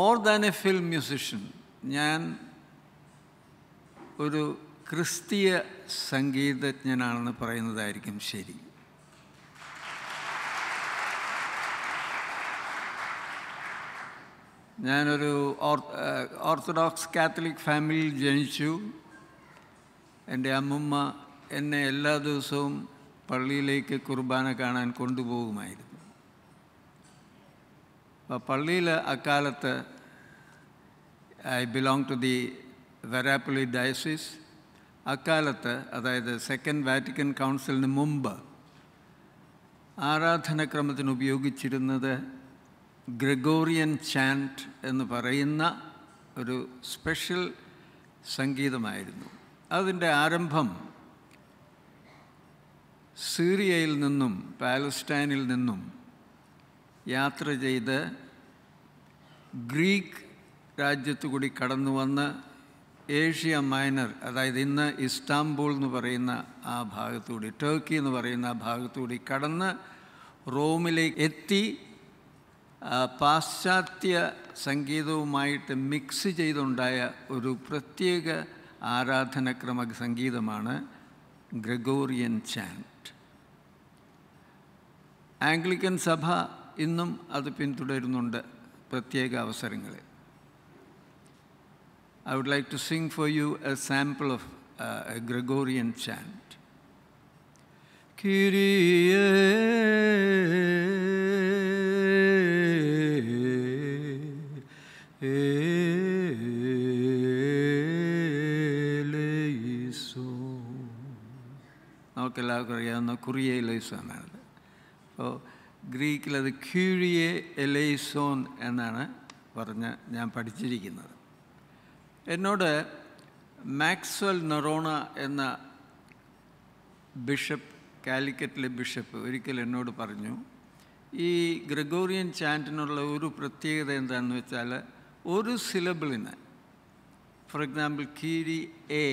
More than a film musician ഞാൻ ഒരു ക്രിസ്തീയ സംഗീതജ്ഞനാണെന്ന് പറയുന്നതായിരിക്കും ശരി ഞാനൊരു ഓർത്തഡോക്സ് കാത്തലിക് ഫാമിലിയിൽ ജനിച്ചു എൻ്റെ അമ്മുമ്മ എന്നെ എല്ലാ ദിവസവും പള്ളിയിലേക്ക് കുർബാന കാണാൻ കൊണ്ടുപോകുമായിരുന്നു പള്ളിയിൽ അക്കാലത്ത് I belong to the Verapoly diocese അക്കാലത്ത് അതായത് സെക്കൻഡ് വാറ്റിക്കൻ കൗൺസിലിന് മുമ്പ് ആരാധനക്രമത്തിന് ഉപയോഗിച്ചിരുന്നത് ഗ്രഗോറിയൻ ചാൻറ്റ് എന്ന് പറയുന്ന ഒരു സ്പെഷ്യൽ സംഗീതമായിരുന്നു അതിൻ്റെ ആരംഭം സീറിയയിൽ നിന്നും പാലസ്റ്റൈനിൽ നിന്നും യാത്ര ചെയ്ത് ഗ്രീക്ക് രാജ്യത്തു കൂടി കടന്നു വന്ന് ഏഷ്യ മൈനർ അതായത് ഇന്ന് ഇസ്താംബൂൾ എന്ന് പറയുന്ന ആ ഭാഗത്തുകൂടി ടർക്കി എന്ന് പറയുന്ന ആ ഭാഗത്തുകൂടി കടന്ന് റോമിലേക്ക് എത്തി പാശ്ചാത്യ സംഗീതവുമായിട്ട് മിക്സ് ചെയ്തുണ്ടായ ഒരു പ്രത്യേക ആരാധനക്രമ സംഗീതമാണ് ഗ്രഗോറിയൻ ചാൻറ്റ് ആംഗ്ലിക്കൻ സഭ ഇന്നും അത് പിന്തുടരുന്നുണ്ട് പ്രത്യേക അവസരങ്ങളിൽ I would like to sing for you a sample of a Gregorian chant Kyrie നമുക്കെല്ലാവർക്കും അറിയാവുന്ന കുറിയ ലൈസോ എന്നാണ് അപ്പോൾ അത് ക്യൂരിയെ എലൈസോൺ എന്നാണ് പറഞ്ഞ് ഞാൻ പഠിച്ചിരിക്കുന്നത് എന്നോട് മാക്സ്വൽ നൊറോണ എന്ന ബിഷപ്പ് കാലിക്കറ്റിലെ ബിഷപ്പ് ഒരിക്കൽ എന്നോട് പറഞ്ഞു ഈ ഗ്രഗോറിയൻ ചാൻറ്റിനുള്ള ഒരു പ്രത്യേകത എന്താണെന്ന് വെച്ചാൽ ഒരു സിലബിളിന് ഫോർ എക്സാമ്പിൾ കീരി എ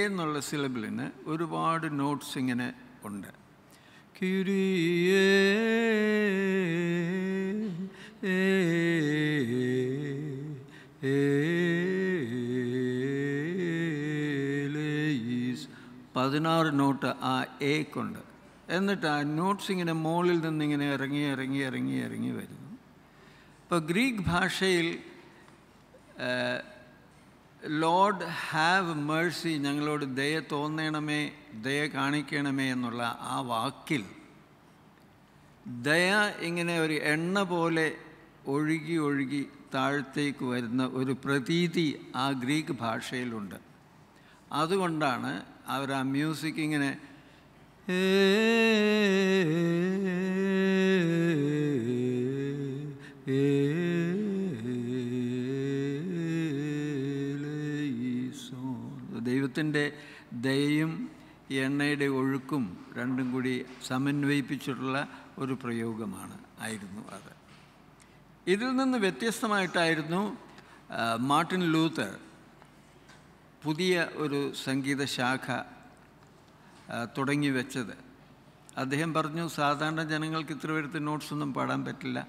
എന്നുള്ള സിലബിളിന് ഒരുപാട് നോട്ട്സ് ഇങ്ങനെ ഉണ്ട് kyrie പതിനാറ് നോട്ട് ആ എക്കുണ്ട് എന്നിട്ട് ആ നോട്ട്സ് ഇങ്ങനെ നിന്ന് ഇങ്ങനെ ഇറങ്ങി ഇറങ്ങി ഇറങ്ങി ഇറങ്ങി വരുന്നു ഇപ്പോൾ ഗ്രീക്ക് ഭാഷയിൽ ലോഡ് ഹാവ് മേഴ്സി ഞങ്ങളോട് ദയ തോന്നണമേ ദയ കാണിക്കണമേ എന്നുള്ള ആ വാക്കിൽ ദയ ഇങ്ങനെ ഒരു എണ്ണ പോലെ ഒഴുകി ഒഴുകി താഴത്തേക്ക് വരുന്ന ഒരു പ്രതീതി ആ ഗ്രീക്ക് ഭാഷയിലുണ്ട് അതുകൊണ്ടാണ് അവർ ആ മ്യൂസിക് ഇങ്ങനെ ഏ ദൈവത്തിൻ്റെ ദയയും എണ്ണയുടെ ഒഴുക്കും രണ്ടും കൂടി സമന്വയിപ്പിച്ചിട്ടുള്ള ഒരു പ്രയോഗമാണ് ആയിരുന്നു അത് ഇതിൽ നിന്ന് വ്യത്യസ്തമായിട്ടായിരുന്നു മാർട്ടിൻ ലൂത്തർ പുതിയ ഒരു സംഗീത ശാഖ തുടങ്ങി അദ്ദേഹം പറഞ്ഞു സാധാരണ ജനങ്ങൾക്ക് ഇത്ര പേരത്തെ നോട്ട്സ് ഒന്നും പാടാൻ പറ്റില്ല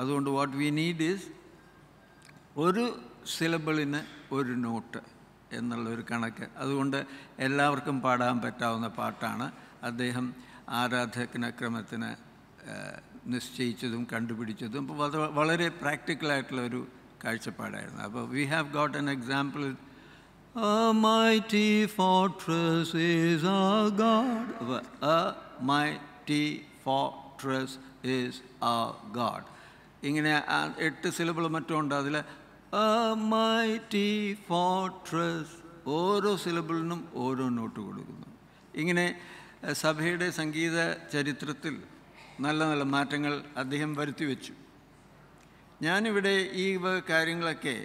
അതുകൊണ്ട് വാട്ട് വി നീഡ് ഈസ് ഒരു സിലബിളിന് ഒരു നോട്ട് എന്നുള്ളൊരു കണക്ക് അതുകൊണ്ട് എല്ലാവർക്കും പാടാൻ പറ്റാവുന്ന പാട്ടാണ് അദ്ദേഹം ആരാധനക്രമത്തിന് നിശ്ചയിച്ചതും കണ്ടുപിടിച്ചതും വളരെ പ്രാക്ടിക്കലായിട്ടുള്ള ഒരു കാഴ്ചപ്പാടായിരുന്നു അപ്പോൾ we have got an example A mighty fortress is our God. A mighty fortress is our God. ഇങ്ങനെ എട്ട് സിലബിൾ മറ്റും ഉണ്ട് അതിൽ a മൈറ്റി fortress ഓരോ സിലബിളിനും ഓരോ നോട്ട് കൊടുക്കുന്നു ഇങ്ങനെ സഭയുടെ സംഗീത ചരിത്രത്തിൽ നല്ല നല്ല മാറ്റങ്ങൾ അദ്ദേഹം വരുത്തി വെച്ചു ഞാനിവിടെ ഈ കാര്യങ്ങളൊക്കെ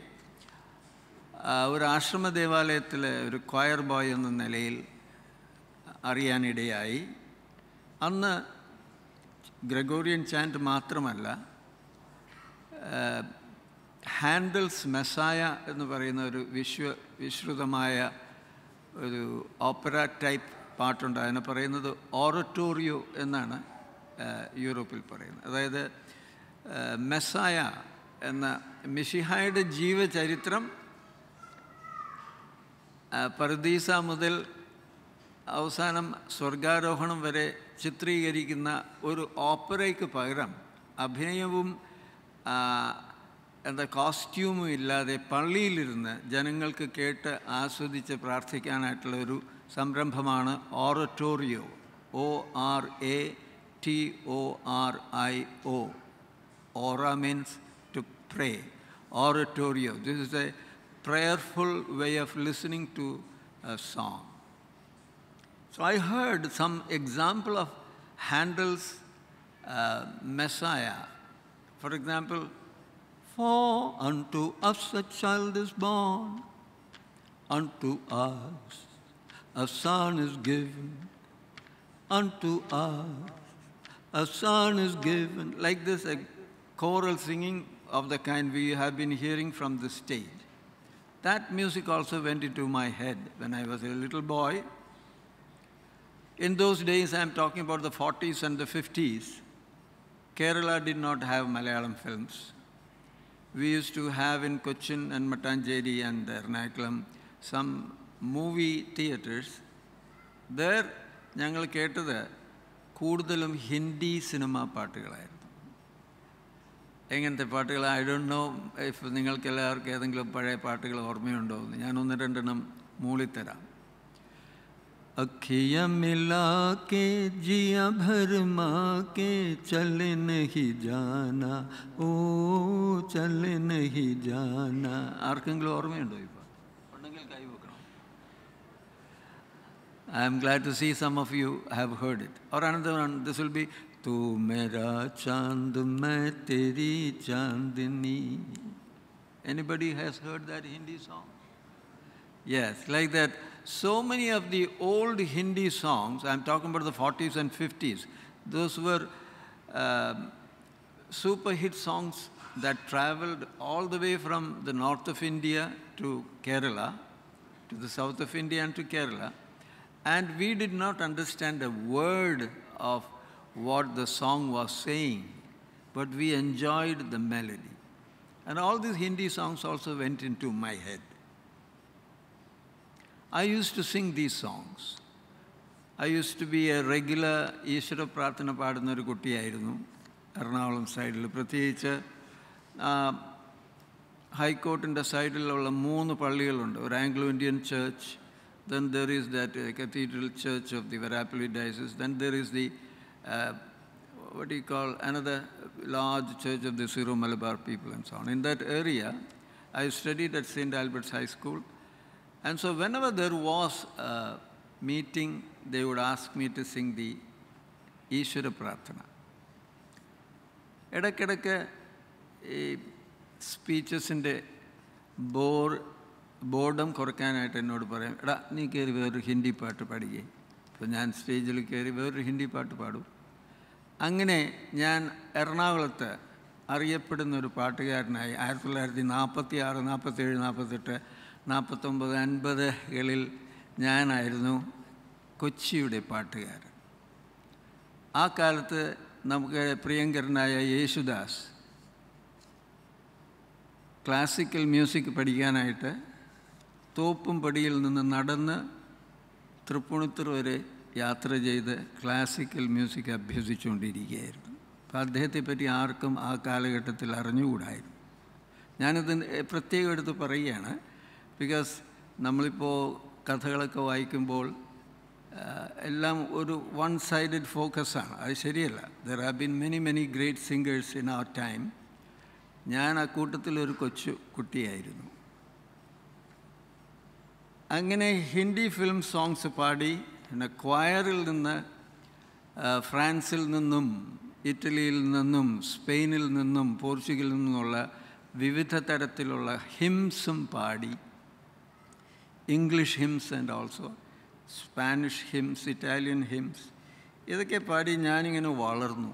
ഒരു ആശ്രമ ദേവാലയത്തിലെ ഒരു ക്വയർ ബോയ് എന്ന നിലയിൽ അറിയാനിടയായി അന്ന് ഗ്രഗോറിയൻ ചാൻറ്റ് മാത്രമല്ല ഹാൻഡൽസ് മെസ്സായ എന്ന് പറയുന്ന ഒരു വിശ്വ വിശ്രുതമായ ഒരു ഓപ്പറ ടൈപ്പ് പാട്ടുണ്ട് അതിനെ പറയുന്നത് ഓറട്ടോറിയോ എന്നാണ് യൂറോപ്പിൽ പറയുന്നത് അതായത് മെസ്സായ എന്ന മിഷിഹായുടെ ജീവചരിത്രം പർദീസ മുതൽ അവസാനം സ്വർഗാരോഹണം വരെ ചിത്രീകരിക്കുന്ന ഒരു ഓപ്പറയ്ക്ക് പകരം അഭിനയവും എന്ന കോസ്റ്റ്യൂമും ഇല്ലാതെ പള്ളിയിലിരുന്ന് ജനങ്ങൾക്ക് കേട്ട് ആസ്വദിച്ച് പ്രാർത്ഥിക്കാനായിട്ടുള്ള ഒരു സംരംഭമാണ് oratorio O R A T O R I O ora means to pray oratorio this is a prayerful way of listening to a song So I heard some example of Handel's uh, Messiah. For example, for unto us a child is born, unto us a son is given, unto us a son is given. Like this, a choral singing of the kind we have been hearing from the stage. That music also went into my head when I was a little boy. In those days, I'm talking about the 40s and the 50s, Kerala did not have Malayalam films we used to have in Cochin and Matanjeri and Ernakulam some movie theatres there ഞങ്ങൾ കേട്ടത് കൂടുതലും Hindi cinema പാട്ടുകളായിരുന്നു എങ്ങനത്തെ പാട്ടുകൾ I don't know if നിങ്ങൾക്ക് എല്ലാവർക്കും ഏതെങ്കിലും പഴയ പാട്ടുകൾ ഓർമ്മയുണ്ടോ എന്ന് ഞാൻ ഒന്ന് രണ്ടെണ്ണം മൂളിത്തരാം अखियाँ मिला के जिया भर माँ के चल नहीं जाना ओ चल नहीं जाना ആർക്കെങ്കിലും के लिए ഉണ്ടെങ്കിൽ കൈ വെക്കണം I'm glad to see some of you have heard it or another one this will तू मेरा चांद मैं तेरी चांदनी Anybody has heard that Hindi song? Yes, like that. So many of the old Hindi songs, I'm talking about the 40s and 50s, those were uh, super hit songs that traveled all the way from the north of India to Kerala, to the south of India and to Kerala. And we did not understand a word of what the song was saying, but we enjoyed the melody. And all these Hindi songs also went into my head. I used to sing these songs. I used to be a regular ഈശ്വര പ്രാർത്ഥന പാടുന്ന ഒരു കുട്ടിയായിരുന്നു എറണാകുളം സൈഡിൽ പ്രത്യേകിച്ച് ഹൈക്കോർട്ടിൻ്റെ സൈഡിലുള്ള മൂന്ന് പള്ളികളുണ്ട് ഒരു Anglo Indian Church, then there is that uh, cathedral church of the Varapalli diocese, then there is the, uh, what do you call, another large church of the Syro-Malabar people and so on. In that area, I studied at St. Albert's High School, And so whenever there was a meeting, they would ask me to sing the ഈശ്വര പ്രാർത്ഥന ഇടയ്ക്കിടയ്ക്ക് ഈ സ്പീച്ചസിൻ്റെ bore boredom കുറയ്ക്കാനായിട്ട് എന്നോട് പറയും എടാ നീ കയറി വേറൊരു ഹിന്ദി പാട്ട് പാടുകയെ അപ്പോൾ ഞാൻ സ്റ്റേജിൽ കയറി വേറൊരു ഹിന്ദി പാട്ട് പാടും അങ്ങനെ ഞാൻ എറണാകുളത്ത് അറിയപ്പെടുന്ന ഒരു പാട്ടുകാരനായി ആയിരത്തി തൊള്ളായിരത്തി നാൽപ്പത്തി ആറ് നാൽപ്പത്തേഴ് നാൽപ്പത്തെട്ട് നാൽപ്പത്തൊമ്പത് അൻപതുകളിൽ ഞാനായിരുന്നു കൊച്ചിയുടെ പാട്ടുകാരൻ ആ കാലത്ത് നമുക്ക് പ്രിയങ്കരനായ യേശുദാസ് ക്ലാസിക്കൽ മ്യൂസിക് പഠിക്കാനായിട്ട് തോപ്പും പടിയിൽ നിന്ന് നടന്ന് തൃപ്പുണിത്തർ വരെ യാത്ര ചെയ്ത് ക്ലാസിക്കൽ മ്യൂസിക് അഭ്യസിച്ചുകൊണ്ടിരിക്കുകയായിരുന്നു അപ്പോൾ അദ്ദേഹത്തെ പറ്റി ആർക്കും ആ കാലഘട്ടത്തിൽ അറിഞ്ഞുകൂടായിരുന്നു ഞാനിത് പ്രത്യേകം എടുത്ത് പറയുകയാണ് ബിക്കോസ് നമ്മളിപ്പോൾ കഥകളൊക്കെ വായിക്കുമ്പോൾ എല്ലാം ഒരു വൺ സൈഡഡ് ഫോക്കസാണ് അത് ശരിയല്ല there have been many many great singers in our time ഞാൻ ആ കൂട്ടത്തിലൊരു കൊച്ചു കുട്ടിയായിരുന്നു അങ്ങനെ ഹിന്ദി ഫിലിം സോങ്സ് പാടി പിന്നെ ക്വയറിൽ നിന്ന് ഫ്രാൻസിൽ നിന്നും ഇറ്റലിയിൽ നിന്നും സ്പെയിനിൽ നിന്നും പോർച്ചുഗലിൽ നിന്നുള്ള വിവിധ തരത്തിലുള്ള ഹിംസും പാടി English hymns and also Spanish hymns Italian hymns ഇതൊക്കെ പാടി ഞാനിങ്ങനെ വളർന്നു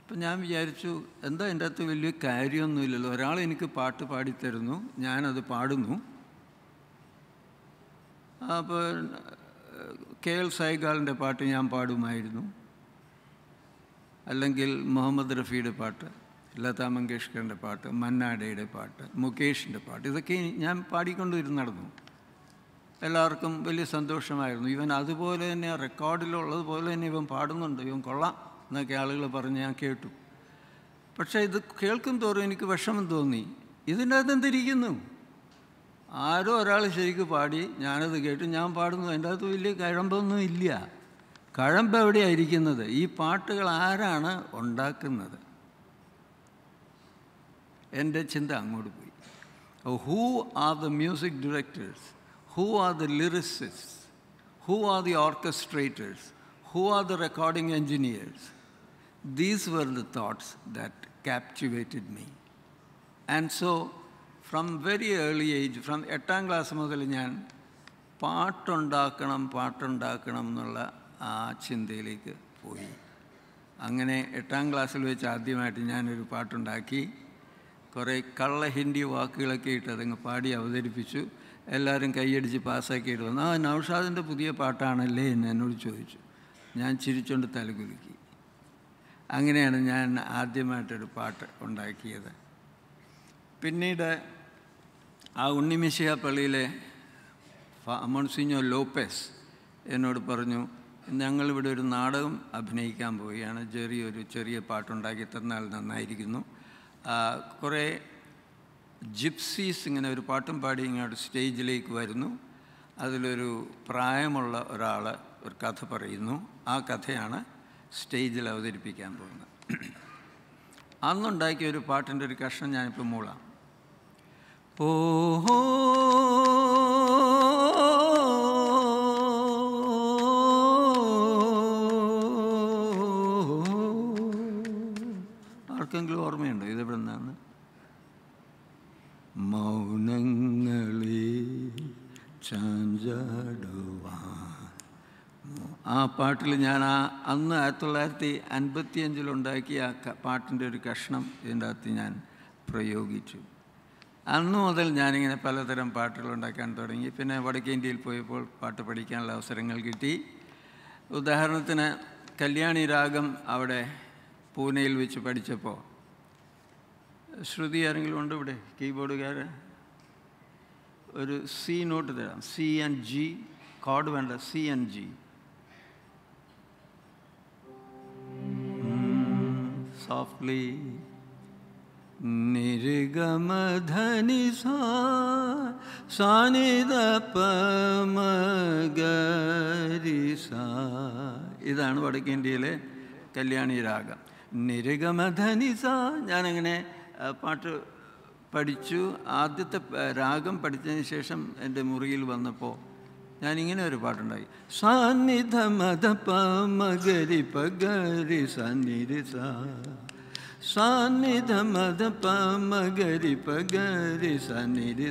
അപ്പം ഞാൻ വിചാരിച്ചു എന്താ എൻ്റെ അകത്ത് വലിയ കാര്യമൊന്നുമില്ലല്ലോ ഒരാൾ എനിക്ക് പാട്ട് പാടിത്തരുന്നു ഞാനത് പാടുന്നു അപ്പോൾ കെ എൽ സൈഗാളിൻ്റെ പാട്ട് ഞാൻ പാടുമായിരുന്നു അല്ലെങ്കിൽ മുഹമ്മദ് റഫിയുടെ പാട്ട് ലതാ മങ്കേഷ്കറിൻ്റെ പാട്ട് മന്നാഡയുടെ പാട്ട് മുകേഷിൻ്റെ പാട്ട് ഇതൊക്കെ ഞാൻ പാടിക്കൊണ്ടിരുന്നടന്നു എല്ലാവർക്കും വലിയ സന്തോഷമായിരുന്നു ഇവൻ അതുപോലെ തന്നെ റെക്കോർഡിലുള്ളത് പോലെ തന്നെ ഇവൻ പാടുന്നുണ്ട് ഇവൻ കൊള്ളാം എന്നൊക്കെ ആളുകൾ പറഞ്ഞ് ഞാൻ കേട്ടു പക്ഷേ ഇത് കേൾക്കും തോറും എനിക്ക് വിഷമം തോന്നി ഇതിൻ്റെ അകത്ത് എന്തിരിക്കുന്നു ആരോ ഒരാൾ ശരിക്കും പാടി ഞാനത് കേട്ടു ഞാൻ പാടുന്നു എൻ്റെ അകത്ത് വലിയ കഴമ്പൊന്നും ഇല്ല കഴമ്പ് എവിടെയായിരിക്കുന്നത് ഈ പാട്ടുകൾ ആരാണ് ഉണ്ടാക്കുന്നത് എൻ്റെ ചിന്ത അങ്ങോട്ട് പോയി who are the music directors who are the lyricist who are the orchestrators who are the recording engineers these were the thoughts that captivated me and so from very early age from എട്ടാം class മുതൽ ഞാൻ പാട്ടുണ്ടാക്കണം പാട്ടുണ്ടാക്കണം എന്നുള്ള ആ ചിന്തയിലേക്ക് പോയി അങ്ങനെ എട്ടാം ക്ലാസ്സിൽ വെച്ച് ആദ്യമായിട്ട് ഞാനൊരു പാട്ടുണ്ടാക്കി കുറേ കള്ള ഹിന്ദി വാക്കുകളൊക്കെ ഇട്ട് അതങ്ങ് പാടി അവതരിപ്പിച്ചു എല്ലാവരും കൈയടിച്ച് പാസ്സാക്കിയിട്ട് വന്നു ആ നൗഷാദിൻ്റെ പുതിയ പാട്ടാണല്ലേ എന്ന് എന്നോട് ചോദിച്ചു ഞാൻ ചിരിച്ചുകൊണ്ട് തലകുലുക്കി അങ്ങനെയാണ് ഞാൻ ആദ്യമായിട്ടൊരു പാട്ട് ഉണ്ടാക്കിയത് പിന്നീട് ആ ഉണ്ണിമിശിയ പള്ളിയിലെ മൺസിഞ്ഞോ ലോപ്പസ് എന്നോട് പറഞ്ഞു ഞങ്ങളിവിടെ ഒരു നാടകം അഭിനയിക്കാൻ പോവുകയാണ് ചെറിയൊരു ചെറിയ പാട്ടുണ്ടാക്കി തന്നാൽ നന്നായിരിക്കുന്നു കുറേ ജിപ്സീസ് ഇങ്ങനെ ഒരു പാട്ടും പാടി ഇങ്ങോട്ട് സ്റ്റേജിലേക്ക് വരുന്നു അതിലൊരു പ്രായമുള്ള ഒരാൾ ഒരു കഥ പറയുന്നു ആ കഥയാണ് സ്റ്റേജിൽ അവതരിപ്പിക്കാൻ പോകുന്നത് അന്നുണ്ടാക്കിയ ഒരു പാട്ടിൻ്റെ ഒരു കഷ്ണം ഞാനിപ്പോൾ മൂളാം ഓ ആർക്കെങ്കിലും ഓർമ്മയുണ്ടോ ഇവിടെ നിന്നാണ് മൗനങ്ങളെ ആ പാട്ടിൽ ഞാൻ ആ അന്ന് ആയിരത്തി തൊള്ളായിരത്തി അൻപത്തിയഞ്ചിലുണ്ടാക്കിയ പാട്ടിൻ്റെ ഒരു കഷ്ണം ഇതിൻ്റെ അകത്ത് ഞാൻ പ്രയോഗിച്ചു അന്ന് മുതൽ ഞാനിങ്ങനെ പലതരം പാട്ടുകൾ ഉണ്ടാക്കാൻ തുടങ്ങി പിന്നെ വടക്കേ ഇന്ത്യയിൽ പോയപ്പോൾ പാട്ട് പഠിക്കാനുള്ള അവസരങ്ങൾ കിട്ടി ഉദാഹരണത്തിന് കല്യാണി രാഗം അവിടെ പൂനെയിൽ വെച്ച് പഠിച്ചപ്പോൾ ശ്രുതി ആരെങ്കിലും ഉണ്ട് ഇവിടെ കീബോർഡുകാർ ഒരു സി നോട്ട് തരാം സി ആൻഡ് ജി കോഡ് വേണ്ട സി ആൻഡ് ജി സോഫ്റ്റ്ലി നിരുഗമധനി സാനിത സ ഇതാണ് വടക്കേന്ത്യയിലെ കല്യാണി രാഗം നിരഗമധനിസ ഞാനങ്ങനെ പാട്ട് പഠിച്ചു ആദ്യത്തെ രാഗം പഠിച്ചതിന് ശേഷം എൻ്റെ മുറിയിൽ വന്നപ്പോൾ ഞാനിങ്ങനെ ഒരു പാട്ടുണ്ടായി സാന്നിധ മത മകരി പകരി സന്നിധി സാന്നിധ മത മകരി പകരി സന്നിധി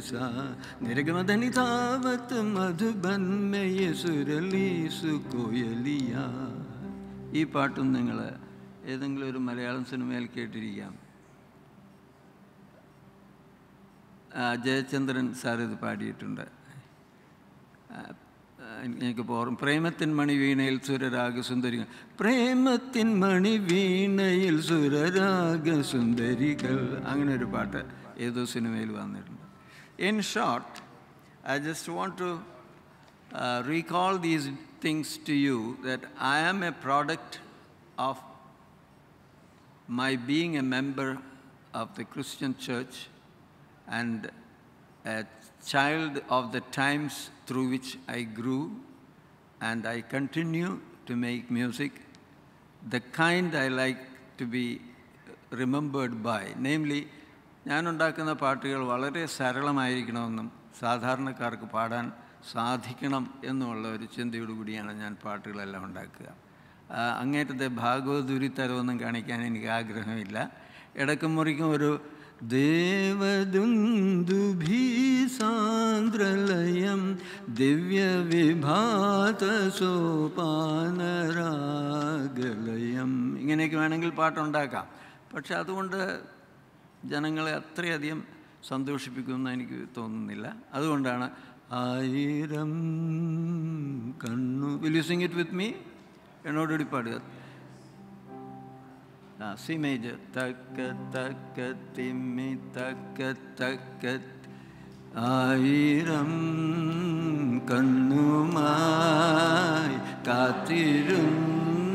നിരഗമധനി താവത്ത് മധുബന്മയ സുരലീ സുകോയലിയ ഈ പാട്ടും നിങ്ങളെ ഏതെങ്കിലും ഒരു മലയാളം സിനിമയിൽ കേട്ടിരിക്കാം ജയചന്ദ്രൻ സാർ ഇത് പാടിയിട്ടുണ്ട് എനിക്ക് ഓർമ്മ പ്രേമത്തിൻ മണി വീണയിൽ സുരരാഗസുന്ദരികൾ പ്രേമത്തിൻ മണി വീണയിൽ സുരരാഗസുന്ദരികൾ അങ്ങനെ ഒരു പാട്ട് ഏതോ സിനിമയിൽ വന്നിട്ടുണ്ട് in short I just want to recall these things to you that I am a product of my being a member of the Christian church and a child of the times through which I grew and I continue to make music, the kind I like to be remembered by. Namely, ഞാനുണ്ടാക്കുന്ന പാട്ടുകൾ വളരെ സരളമായിരിക്കണമെന്നും സാധാരണക്കാർക്ക് പാടാൻ സാധിക്കണം എന്നുള്ള ഒരു ചിന്തയോടുകൂടിയാണ് ഞാൻ പാട്ടുകളെല്ലാം ഉണ്ടാക്കുക അങ്ങേറ്റത്തെ ഭാഗവതുരിത്തരമൊന്നും കാണിക്കാൻ എനിക്ക് ആഗ്രഹമില്ല ഇടക്കും മുറിക്കും ഒരു ദേവദുന്ദുഭീസാന്ദ്രലയം സോപാനരാഗലയം ഇങ്ങനെയൊക്കെ വേണമെങ്കിൽ പാട്ടുണ്ടാക്കാം പക്ഷെ അതുകൊണ്ട് ജനങ്ങളെ അത്രയധികം സന്തോഷിപ്പിക്കുമെന്ന് എനിക്ക് തോന്നുന്നില്ല അതുകൊണ്ടാണ് ആയിരം കണ്ണു will you sing it with me എന്നോടുകൂടി പാടുക സി മേജർ തക്ക തക്ക തിമ്മി തക്ക തക്ക ആയിരം കണ്ണുമായി കാത്തിരുന്നു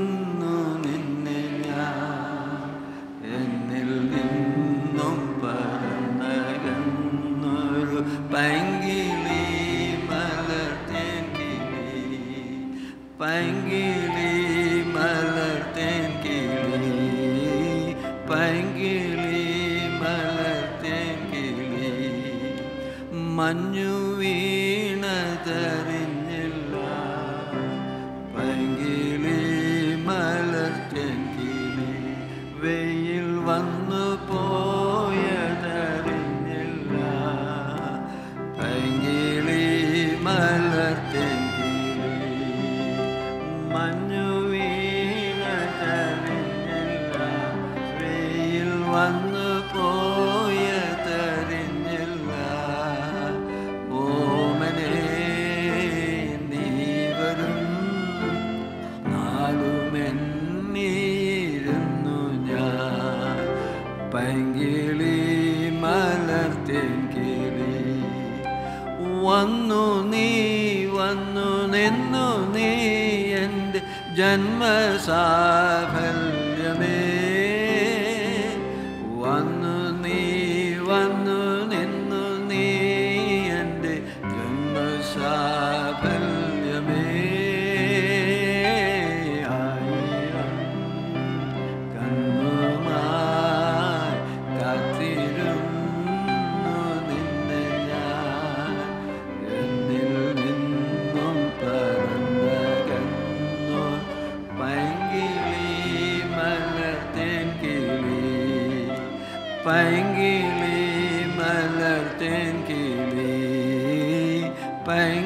നീ വന്നു നിന്നു നീ എൻ്റെ ജന്മസാഫല്യം पाएंगे में मलर तेन के लिए पाएंगे